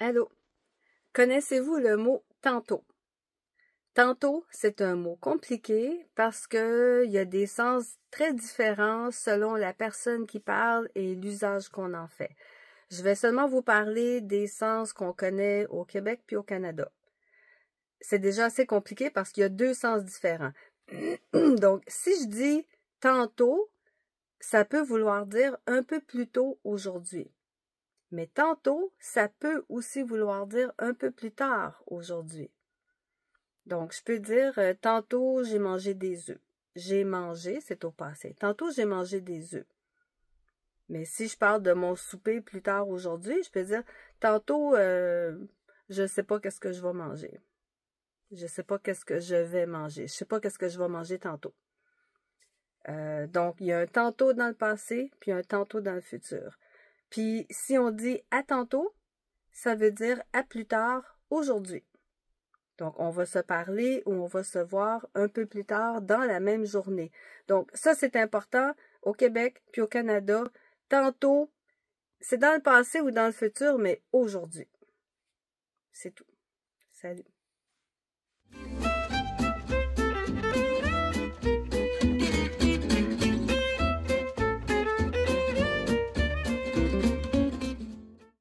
Allô? Connaissez-vous le mot tantôt? Tantôt, c'est un mot compliqué parce qu'il y a des sens très différents selon la personne qui parle et l'usage qu'on en fait. Je vais seulement vous parler des sens qu'on connaît au Québec puis au Canada. C'est déjà assez compliqué parce qu'il y a deux sens différents. Donc, si je dis tantôt, ça peut vouloir dire un peu plus tôt aujourd'hui. Mais tantôt, ça peut aussi vouloir dire un peu plus tard aujourd'hui. Donc, je peux dire euh, tantôt j'ai mangé des œufs. J'ai mangé, c'est au passé. Tantôt j'ai mangé des œufs. Mais si je parle de mon souper plus tard aujourd'hui, je peux dire tantôt euh, je ne sais pas qu'est-ce que je vais manger. Je ne sais pas qu'est-ce que je vais manger. Je ne sais pas qu'est-ce que je vais manger tantôt. Euh, donc, il y a un tantôt dans le passé, puis un tantôt dans le futur. Puis si on dit à tantôt, ça veut dire à plus tard aujourd'hui. Donc, on va se parler ou on va se voir un peu plus tard dans la même journée. Donc, ça, c'est important au Québec puis au Canada. Tantôt, c'est dans le passé ou dans le futur, mais aujourd'hui. C'est tout. Salut.